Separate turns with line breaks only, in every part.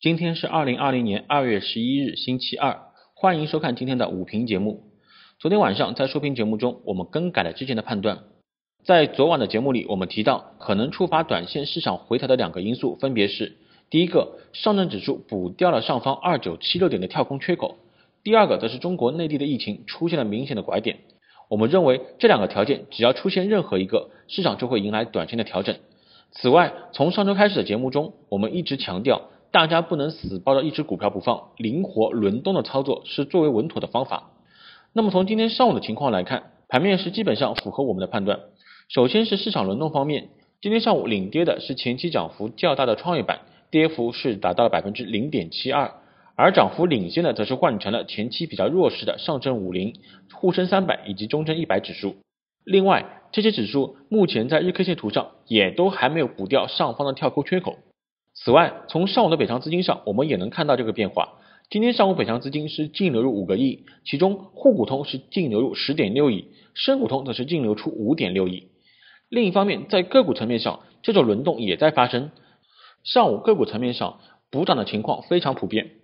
今天是二零二零年二月十一日，星期二。欢迎收看今天的午评节目。昨天晚上在收评节目中，我们更改了之前的判断。在昨晚的节目里，我们提到可能触发短线市场回调的两个因素，分别是：第一个，上证指数补掉了上方二九七六点的跳空缺口；第二个，则是中国内地的疫情出现了明显的拐点。我们认为，这两个条件只要出现任何一个，市场就会迎来短线的调整。此外，从上周开始的节目中，我们一直强调。大家不能死抱着一只股票不放，灵活轮动的操作是最为稳妥的方法。那么从今天上午的情况来看，盘面是基本上符合我们的判断。首先是市场轮动方面，今天上午领跌的是前期涨幅较大的创业板，跌幅是达到了百分之零点七二，而涨幅领先的则是换成了前期比较弱势的上证五零、沪深三百以及中证一百指数。另外，这些指数目前在日 K 线图上也都还没有补掉上方的跳空缺口。此外，从上午的北上资金上，我们也能看到这个变化。今天上午北上资金是净流入五个亿，其中沪股通是净流入十点六亿，深股通则是净流出五点六亿。另一方面，在个股层面上，这种轮动也在发生。上午个股层面上，补涨的情况非常普遍。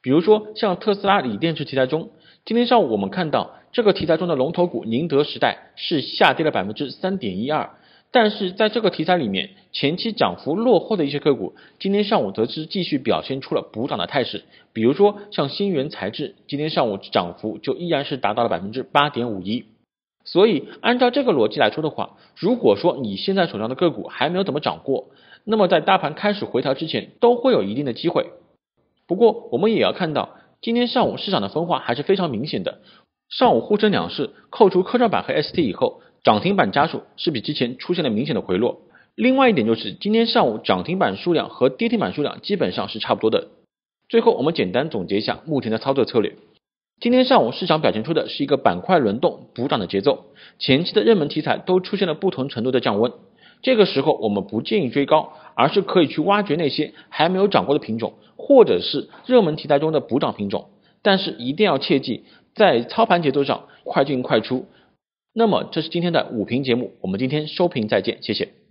比如说，像特斯拉锂电池题材中，今天上午我们看到这个题材中的龙头股宁德时代是下跌了百分之三点一二。但是在这个题材里面，前期涨幅落后的一些个股，今天上午得知继续表现出了补涨的态势。比如说像新元材质，今天上午涨幅就依然是达到了百分之八点五一。所以按照这个逻辑来说的话，如果说你现在手上的个股还没有怎么涨过，那么在大盘开始回调之前，都会有一定的机会。不过我们也要看到，今天上午市场的分化还是非常明显的。上午沪深两市扣除科创板和 ST 以后。涨停板家数是比之前出现了明显的回落。另外一点就是，今天上午涨停板数量和跌停板数量基本上是差不多的。最后我们简单总结一下目前的操作策略：今天上午市场表现出的是一个板块轮动补涨的节奏，前期的热门题材都出现了不同程度的降温。这个时候我们不建议追高，而是可以去挖掘那些还没有涨过的品种，或者是热门题材中的补涨品种。但是一定要切记在操盘节奏上快进快出。那么，这是今天的午评节目，我们今天收评再见，谢谢。